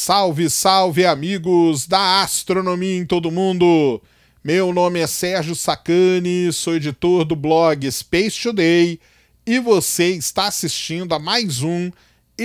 Salve, salve amigos da astronomia em todo mundo. Meu nome é Sérgio Sacani, sou editor do blog Space Today e você está assistindo a mais um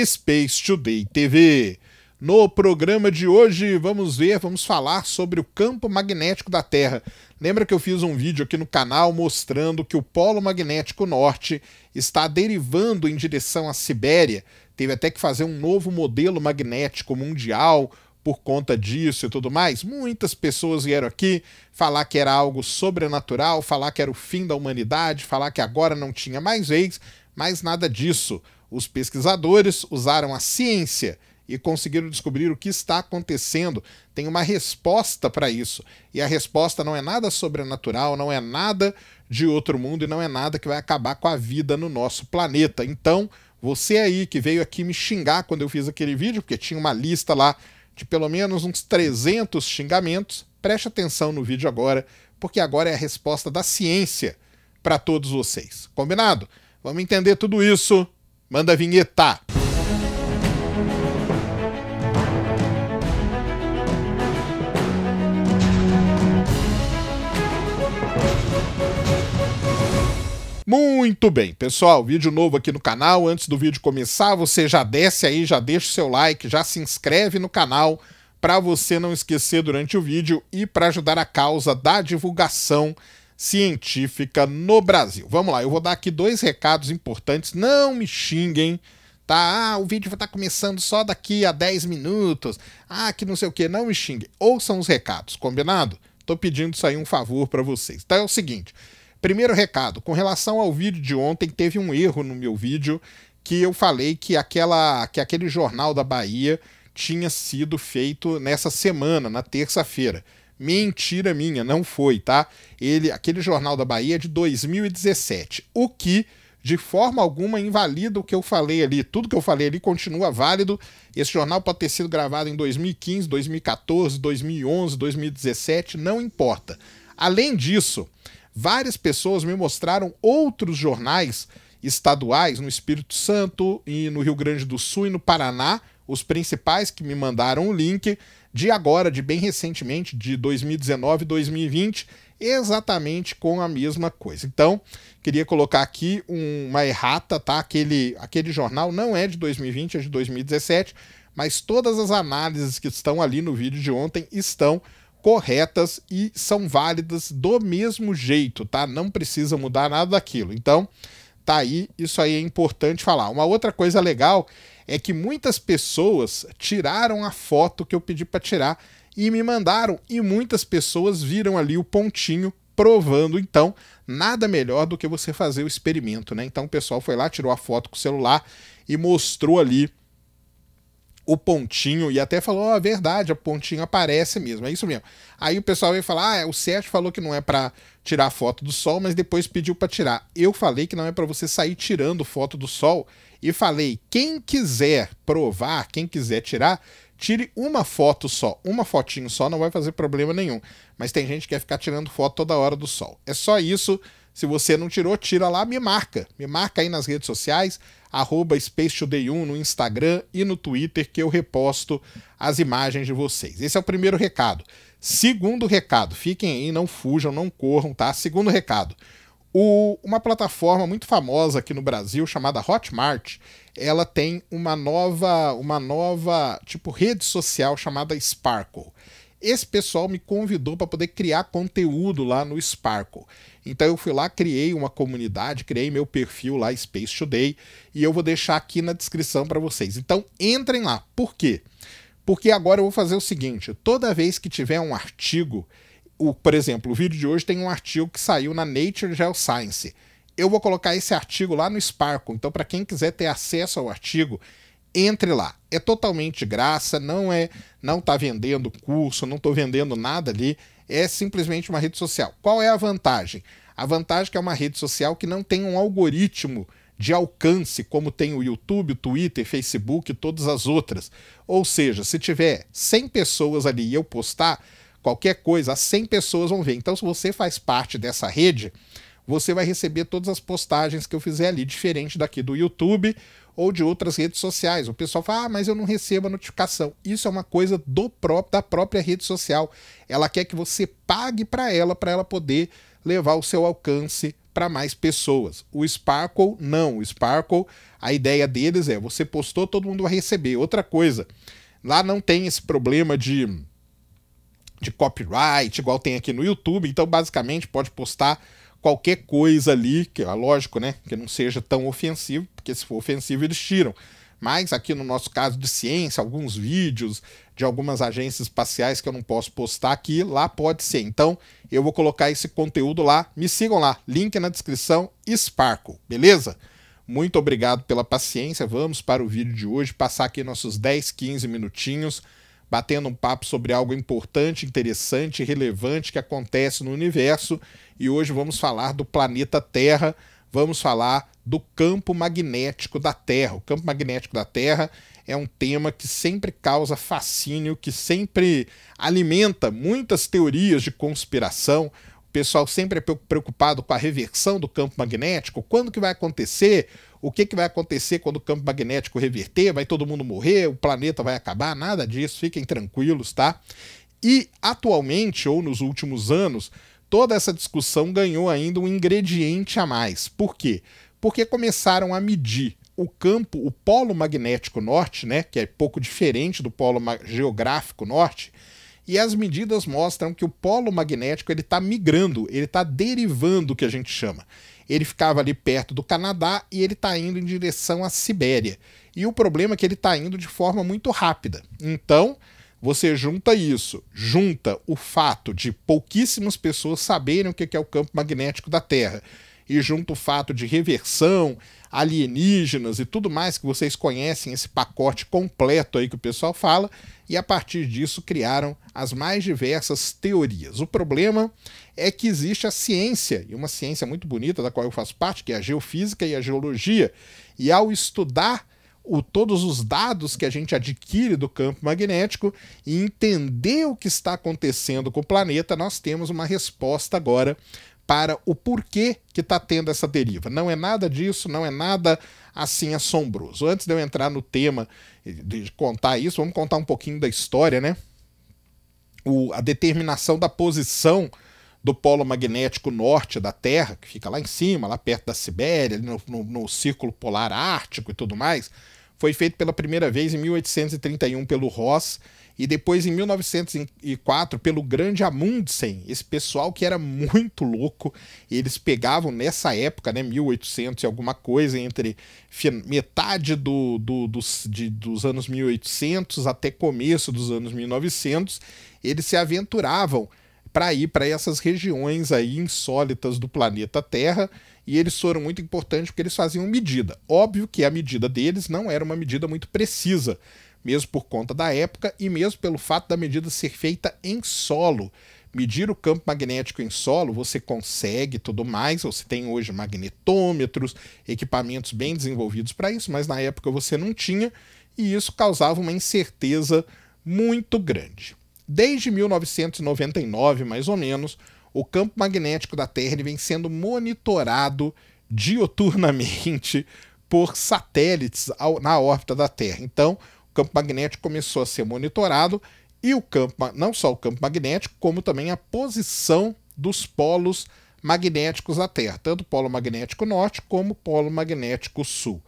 Space Today TV. No programa de hoje vamos ver, vamos falar sobre o campo magnético da Terra. Lembra que eu fiz um vídeo aqui no canal mostrando que o polo magnético norte está derivando em direção à Sibéria teve até que fazer um novo modelo magnético mundial por conta disso e tudo mais. Muitas pessoas vieram aqui falar que era algo sobrenatural, falar que era o fim da humanidade, falar que agora não tinha mais ex, mas nada disso. Os pesquisadores usaram a ciência e conseguiram descobrir o que está acontecendo. Tem uma resposta para isso. E a resposta não é nada sobrenatural, não é nada de outro mundo e não é nada que vai acabar com a vida no nosso planeta. Então, você aí que veio aqui me xingar quando eu fiz aquele vídeo, porque tinha uma lista lá de pelo menos uns 300 xingamentos, preste atenção no vídeo agora, porque agora é a resposta da ciência para todos vocês. Combinado? Vamos entender tudo isso? Manda a vinheta! Muito bem, pessoal, vídeo novo aqui no canal. Antes do vídeo começar, você já desce aí, já deixa o seu like, já se inscreve no canal para você não esquecer durante o vídeo e para ajudar a causa da divulgação científica no Brasil. Vamos lá, eu vou dar aqui dois recados importantes. Não me xinguem, tá? Ah, o vídeo vai tá estar começando só daqui a 10 minutos. Ah, que não sei o que, não me xinguem. Ouçam os recados, combinado? Tô pedindo isso aí um favor para vocês. Então é o seguinte, Primeiro recado, com relação ao vídeo de ontem, teve um erro no meu vídeo que eu falei que aquela que aquele jornal da Bahia tinha sido feito nessa semana, na terça-feira. Mentira minha, não foi, tá? Ele, aquele jornal da Bahia é de 2017. O que de forma alguma invalida o que eu falei ali. Tudo que eu falei ali continua válido. Esse jornal pode ter sido gravado em 2015, 2014, 2011, 2017, não importa. Além disso, várias pessoas me mostraram outros jornais estaduais no Espírito Santo e no Rio Grande do Sul e no Paraná, os principais que me mandaram o link de agora, de bem recentemente, de 2019 2020, exatamente com a mesma coisa. Então, queria colocar aqui uma errata, tá? Aquele, aquele jornal não é de 2020, é de 2017, mas todas as análises que estão ali no vídeo de ontem estão corretas e são válidas do mesmo jeito, tá? Não precisa mudar nada daquilo. Então, tá aí, isso aí é importante falar. Uma outra coisa legal é que muitas pessoas tiraram a foto que eu pedi para tirar e me mandaram e muitas pessoas viram ali o pontinho provando, então, nada melhor do que você fazer o experimento, né? Então o pessoal foi lá, tirou a foto com o celular e mostrou ali o Pontinho e até falou a verdade, a Pontinho aparece mesmo, é isso mesmo. Aí o pessoal veio falar, ah, é, o Sérgio falou que não é para tirar foto do sol, mas depois pediu para tirar. Eu falei que não é para você sair tirando foto do sol e falei, quem quiser provar, quem quiser tirar, tire uma foto só, uma fotinho só, não vai fazer problema nenhum. Mas tem gente que quer ficar tirando foto toda hora do sol. É só isso. Se você não tirou, tira lá, me marca. Me marca aí nas redes sociais, arroba SpaceToday1 no Instagram e no Twitter, que eu reposto as imagens de vocês. Esse é o primeiro recado. Segundo recado, fiquem aí, não fujam, não corram, tá? Segundo recado, o, uma plataforma muito famosa aqui no Brasil chamada Hotmart, ela tem uma nova, uma nova tipo rede social chamada Sparkle esse pessoal me convidou para poder criar conteúdo lá no Sparkle. Então eu fui lá, criei uma comunidade, criei meu perfil lá, Space Today, e eu vou deixar aqui na descrição para vocês. Então entrem lá. Por quê? Porque agora eu vou fazer o seguinte: toda vez que tiver um artigo, o, por exemplo, o vídeo de hoje tem um artigo que saiu na Nature Geoscience. Eu vou colocar esse artigo lá no Sparkle. Então, para quem quiser ter acesso ao artigo, entre lá. É totalmente graça, não é, não tá vendendo curso, não estou vendendo nada ali, é simplesmente uma rede social. Qual é a vantagem? A vantagem é que é uma rede social que não tem um algoritmo de alcance como tem o YouTube, o Twitter, Facebook e todas as outras. Ou seja, se tiver 100 pessoas ali e eu postar qualquer coisa, as 100 pessoas vão ver. Então se você faz parte dessa rede, você vai receber todas as postagens que eu fizer ali, diferente daqui do YouTube ou de outras redes sociais. O pessoal fala, ah, mas eu não recebo a notificação. Isso é uma coisa do próprio, da própria rede social. Ela quer que você pague para ela, para ela poder levar o seu alcance para mais pessoas. O Sparkle, não. O Sparkle, a ideia deles é você postou, todo mundo vai receber. Outra coisa, lá não tem esse problema de, de copyright, igual tem aqui no YouTube. Então, basicamente, pode postar qualquer coisa ali, que é lógico, né? Que não seja tão ofensivo, porque se for ofensivo eles tiram. Mas aqui no nosso caso de ciência, alguns vídeos de algumas agências espaciais que eu não posso postar aqui, lá pode ser. Então eu vou colocar esse conteúdo lá. Me sigam lá, link na descrição, Sparco, beleza? Muito obrigado pela paciência. Vamos para o vídeo de hoje, passar aqui nossos 10, 15 minutinhos batendo um papo sobre algo importante, interessante, relevante que acontece no universo. E hoje vamos falar do planeta Terra, vamos falar do campo magnético da Terra. O campo magnético da Terra é um tema que sempre causa fascínio, que sempre alimenta muitas teorias de conspiração, pessoal sempre é preocupado com a reversão do campo magnético, quando que vai acontecer, o que, que vai acontecer quando o campo magnético reverter, vai todo mundo morrer, o planeta vai acabar, nada disso, fiquem tranquilos, tá? E atualmente, ou nos últimos anos, toda essa discussão ganhou ainda um ingrediente a mais. Por quê? Porque começaram a medir o campo, o polo magnético norte, né, que é pouco diferente do polo geográfico norte, e as medidas mostram que o polo magnético ele está migrando, ele está derivando, o que a gente chama. Ele ficava ali perto do Canadá e ele está indo em direção à Sibéria. E o problema é que ele está indo de forma muito rápida. Então, você junta isso, junta o fato de pouquíssimas pessoas saberem o que é o campo magnético da Terra e junto o fato de reversão, alienígenas e tudo mais que vocês conhecem, esse pacote completo aí que o pessoal fala, e a partir disso criaram as mais diversas teorias. O problema é que existe a ciência, e uma ciência muito bonita da qual eu faço parte, que é a geofísica e a geologia, e ao estudar o, todos os dados que a gente adquire do campo magnético e entender o que está acontecendo com o planeta, nós temos uma resposta agora para o porquê que está tendo essa deriva. Não é nada disso, não é nada assim assombroso. Antes de eu entrar no tema de contar isso, vamos contar um pouquinho da história, né? O, a determinação da posição do polo magnético norte da Terra, que fica lá em cima, lá perto da Sibéria, no, no, no Círculo Polar Ártico e tudo mais, foi feito pela primeira vez em 1831 pelo Ross e depois, em 1904, pelo Grande Amundsen, esse pessoal que era muito louco, eles pegavam nessa época, né, 1800 e alguma coisa, entre metade do, do, dos, de, dos anos 1800 até começo dos anos 1900, eles se aventuravam para ir para essas regiões aí insólitas do planeta Terra e eles foram muito importantes porque eles faziam medida. Óbvio que a medida deles não era uma medida muito precisa, mesmo por conta da época e mesmo pelo fato da medida ser feita em solo. Medir o campo magnético em solo você consegue tudo mais, você tem hoje magnetômetros, equipamentos bem desenvolvidos para isso, mas na época você não tinha e isso causava uma incerteza muito grande. Desde 1999, mais ou menos, o campo magnético da Terra vem sendo monitorado dioturnamente por satélites na órbita da Terra. Então, o campo magnético começou a ser monitorado e o campo, não só o campo magnético, como também a posição dos polos magnéticos da Terra, tanto o polo magnético norte como o polo magnético sul.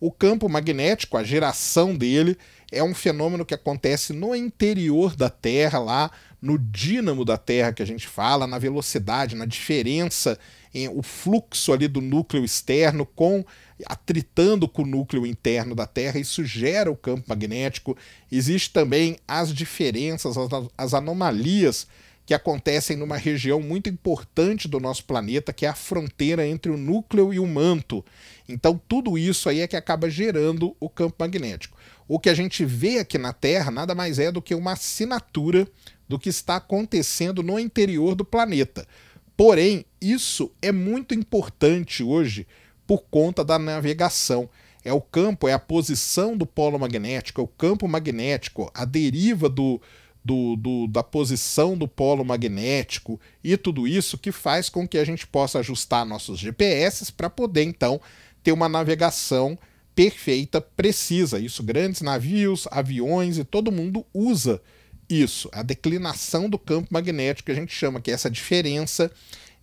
O campo magnético, a geração dele, é um fenômeno que acontece no interior da Terra, lá no dínamo da Terra que a gente fala, na velocidade, na diferença em, o fluxo ali do núcleo externo com atritando com o núcleo interno da Terra, isso gera o campo magnético. Existe também as diferenças, as, as anomalias que acontecem numa região muito importante do nosso planeta, que é a fronteira entre o núcleo e o manto. Então, tudo isso aí é que acaba gerando o campo magnético. O que a gente vê aqui na Terra nada mais é do que uma assinatura do que está acontecendo no interior do planeta. Porém, isso é muito importante hoje por conta da navegação. É o campo, é a posição do polo magnético, é o campo magnético, a deriva do, do, do, da posição do polo magnético e tudo isso que faz com que a gente possa ajustar nossos GPS para poder então ter uma navegação perfeita, precisa. Isso grandes navios, aviões e todo mundo usa isso, a declinação do campo magnético que a gente chama, que é essa diferença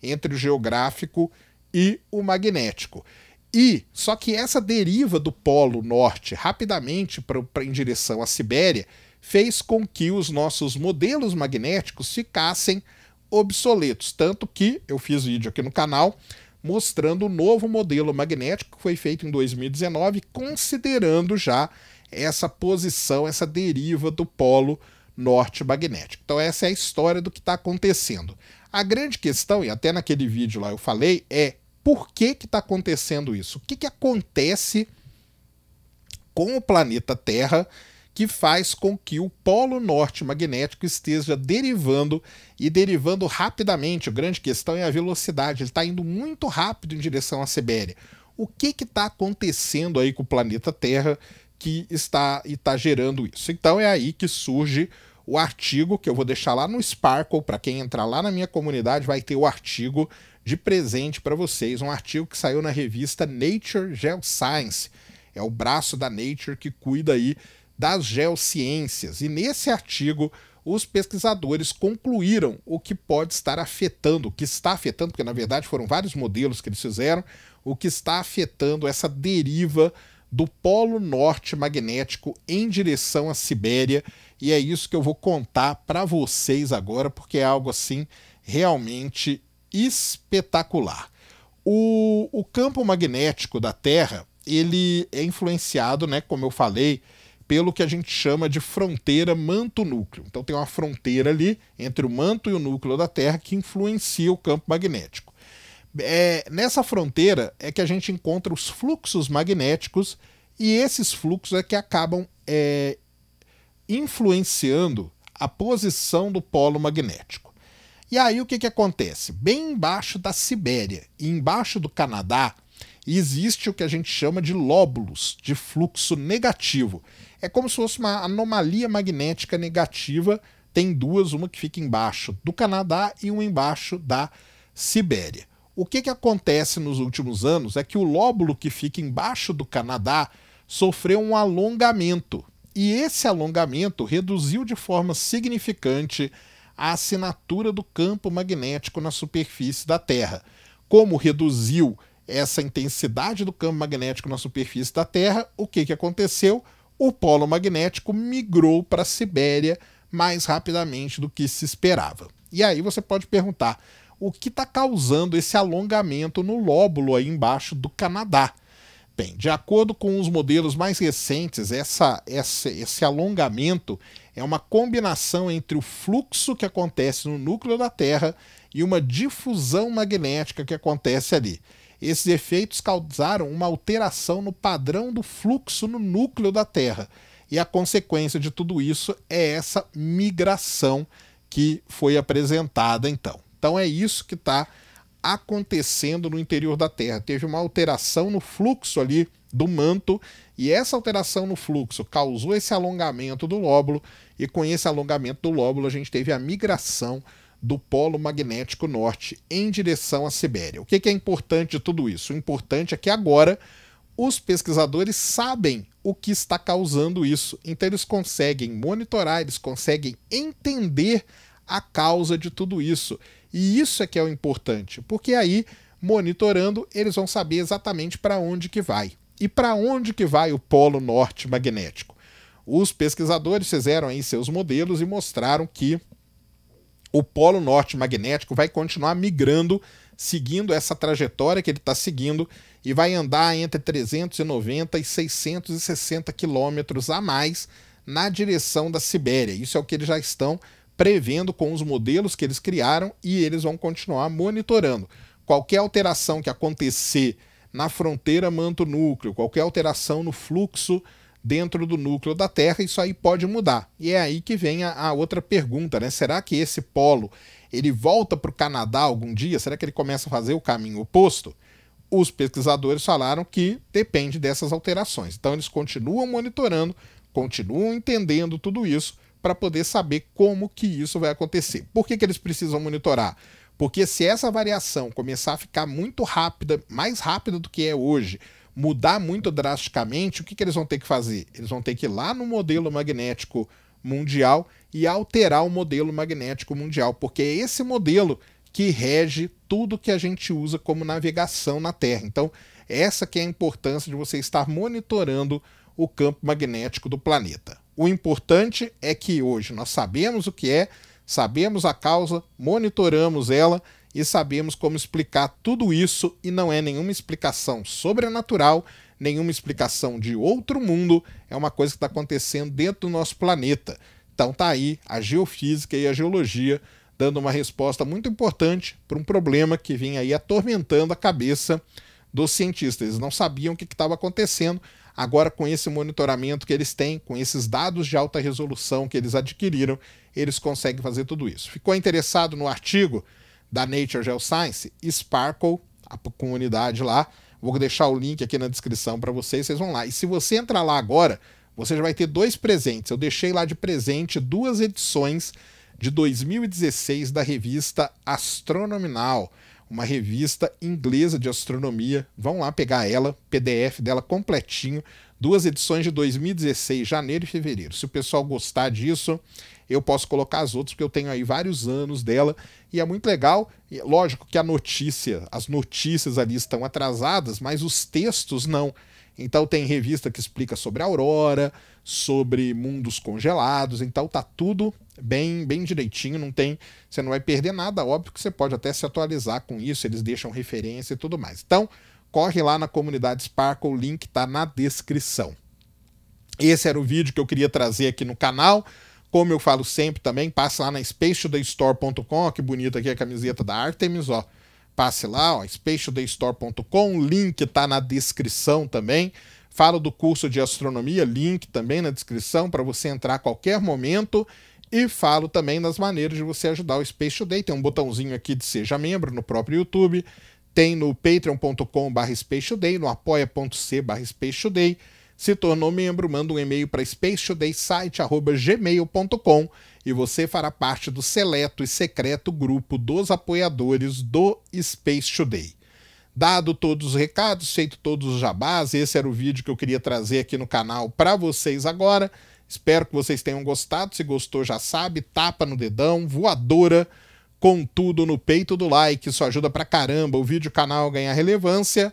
entre o geográfico e o magnético. E só que essa deriva do Polo Norte rapidamente para em direção à Sibéria fez com que os nossos modelos magnéticos ficassem obsoletos, tanto que eu fiz vídeo aqui no canal mostrando o novo modelo magnético que foi feito em 2019, considerando já essa posição, essa deriva do polo norte norte magnético. Então, essa é a história do que está acontecendo. A grande questão, e até naquele vídeo lá eu falei, é por que está acontecendo isso? O que, que acontece com o planeta Terra que faz com que o polo norte magnético esteja derivando e derivando rapidamente. A grande questão é a velocidade, ele está indo muito rápido em direção à Sibéria. O que está acontecendo aí com o planeta Terra que está, e está gerando isso? Então é aí que surge o artigo que eu vou deixar lá no Sparkle, para quem entrar lá na minha comunidade vai ter o artigo de presente para vocês, um artigo que saiu na revista Nature Geoscience. É o braço da Nature que cuida aí das geociências. E nesse artigo, os pesquisadores concluíram o que pode estar afetando, o que está afetando, porque na verdade foram vários modelos que eles fizeram, o que está afetando essa deriva do polo norte magnético em direção à Sibéria e é isso que eu vou contar para vocês agora, porque é algo assim realmente espetacular. O, o campo magnético da Terra ele é influenciado, né, como eu falei, pelo que a gente chama de fronteira manto-núcleo. Então tem uma fronteira ali entre o manto e o núcleo da Terra que influencia o campo magnético. É, nessa fronteira é que a gente encontra os fluxos magnéticos e esses fluxos é que acabam é, influenciando a posição do polo magnético. E aí o que, que acontece? Bem embaixo da Sibéria e embaixo do Canadá existe o que a gente chama de lóbulos de fluxo negativo. É como se fosse uma anomalia magnética negativa. Tem duas, uma que fica embaixo do Canadá e uma embaixo da Sibéria. O que, que acontece nos últimos anos é que o lóbulo que fica embaixo do Canadá sofreu um alongamento e esse alongamento reduziu de forma significante a assinatura do campo magnético na superfície da Terra. Como reduziu essa intensidade do campo magnético na superfície da Terra, o que, que aconteceu? O polo magnético migrou para a Sibéria mais rapidamente do que se esperava. E aí você pode perguntar: o que está causando esse alongamento no lóbulo aí embaixo do Canadá? tem. De acordo com os modelos mais recentes, essa, essa, esse alongamento é uma combinação entre o fluxo que acontece no núcleo da Terra e uma difusão magnética que acontece ali. Esses efeitos causaram uma alteração no padrão do fluxo no núcleo da Terra. E a consequência de tudo isso é essa migração que foi apresentada então. Então é isso que está acontecendo no interior da Terra. Teve uma alteração no fluxo ali do manto, e essa alteração no fluxo causou esse alongamento do lóbulo, e com esse alongamento do lóbulo a gente teve a migração do polo magnético norte em direção à Sibéria. O que é importante de tudo isso? O importante é que agora os pesquisadores sabem o que está causando isso, então eles conseguem monitorar, eles conseguem entender a causa de tudo isso. E isso é que é o importante, porque aí, monitorando, eles vão saber exatamente para onde que vai. E para onde que vai o polo norte magnético? Os pesquisadores fizeram aí seus modelos e mostraram que o polo norte magnético vai continuar migrando, seguindo essa trajetória que ele está seguindo, e vai andar entre 390 e 660 quilômetros a mais na direção da Sibéria. Isso é o que eles já estão prevendo com os modelos que eles criaram e eles vão continuar monitorando. Qualquer alteração que acontecer na fronteira manto-núcleo, qualquer alteração no fluxo dentro do núcleo da Terra, isso aí pode mudar. E é aí que vem a, a outra pergunta, né? Será que esse polo ele volta para o Canadá algum dia? Será que ele começa a fazer o caminho oposto? Os pesquisadores falaram que depende dessas alterações. Então eles continuam monitorando, continuam entendendo tudo isso para poder saber como que isso vai acontecer. Por que, que eles precisam monitorar? Porque se essa variação começar a ficar muito rápida, mais rápida do que é hoje, mudar muito drasticamente, o que, que eles vão ter que fazer? Eles vão ter que ir lá no modelo magnético mundial e alterar o modelo magnético mundial, porque é esse modelo que rege tudo que a gente usa como navegação na Terra. Então, essa que é a importância de você estar monitorando o campo magnético do planeta. O importante é que hoje nós sabemos o que é, sabemos a causa, monitoramos ela e sabemos como explicar tudo isso e não é nenhuma explicação sobrenatural, nenhuma explicação de outro mundo, é uma coisa que está acontecendo dentro do nosso planeta. Então tá aí a geofísica e a geologia dando uma resposta muito importante para um problema que vinha aí atormentando a cabeça dos cientistas. Eles não sabiam o que estava acontecendo, Agora, com esse monitoramento que eles têm, com esses dados de alta resolução que eles adquiriram, eles conseguem fazer tudo isso. Ficou interessado no artigo da Nature Geoscience? Sparkle, a comunidade lá. Vou deixar o link aqui na descrição para vocês, vocês vão lá. E se você entrar lá agora, você já vai ter dois presentes. Eu deixei lá de presente duas edições de 2016 da revista Astronominal uma revista inglesa de astronomia. Vão lá pegar ela, PDF dela completinho, duas edições de 2016, janeiro e fevereiro. Se o pessoal gostar disso, eu posso colocar as outras, porque eu tenho aí vários anos dela e é muito legal. Lógico que a notícia, as notícias ali estão atrasadas, mas os textos não. Então tem revista que explica sobre aurora, sobre mundos congelados, então tá tudo bem, bem direitinho, não tem, você não vai perder nada, óbvio que você pode até se atualizar com isso, eles deixam referência e tudo mais. Então, corre lá na comunidade Sparkle, o link tá na descrição. Esse era o vídeo que eu queria trazer aqui no canal. Como eu falo sempre também, passa lá na spacetodaystore.com, que bonita aqui a camiseta da Artemis, ó. Passe lá, ó, spatialdaystore.com, link está na descrição também. Falo do curso de astronomia, link também na descrição para você entrar a qualquer momento. E falo também das maneiras de você ajudar o Space Today. Tem um botãozinho aqui de Seja Membro no próprio YouTube, tem no patreon.com/spacetoday, no apoia.c/spacetoday. Se tornou membro, manda um e-mail para spacetodaysite.gmail.com e você fará parte do seleto e secreto grupo dos apoiadores do Space Today. Dado todos os recados, feito todos os jabás, esse era o vídeo que eu queria trazer aqui no canal para vocês agora. Espero que vocês tenham gostado. Se gostou, já sabe, tapa no dedão, voadora, com tudo no peito do like. Isso ajuda pra caramba o vídeo canal ganhar relevância.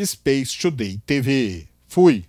Space Today TV. Fui!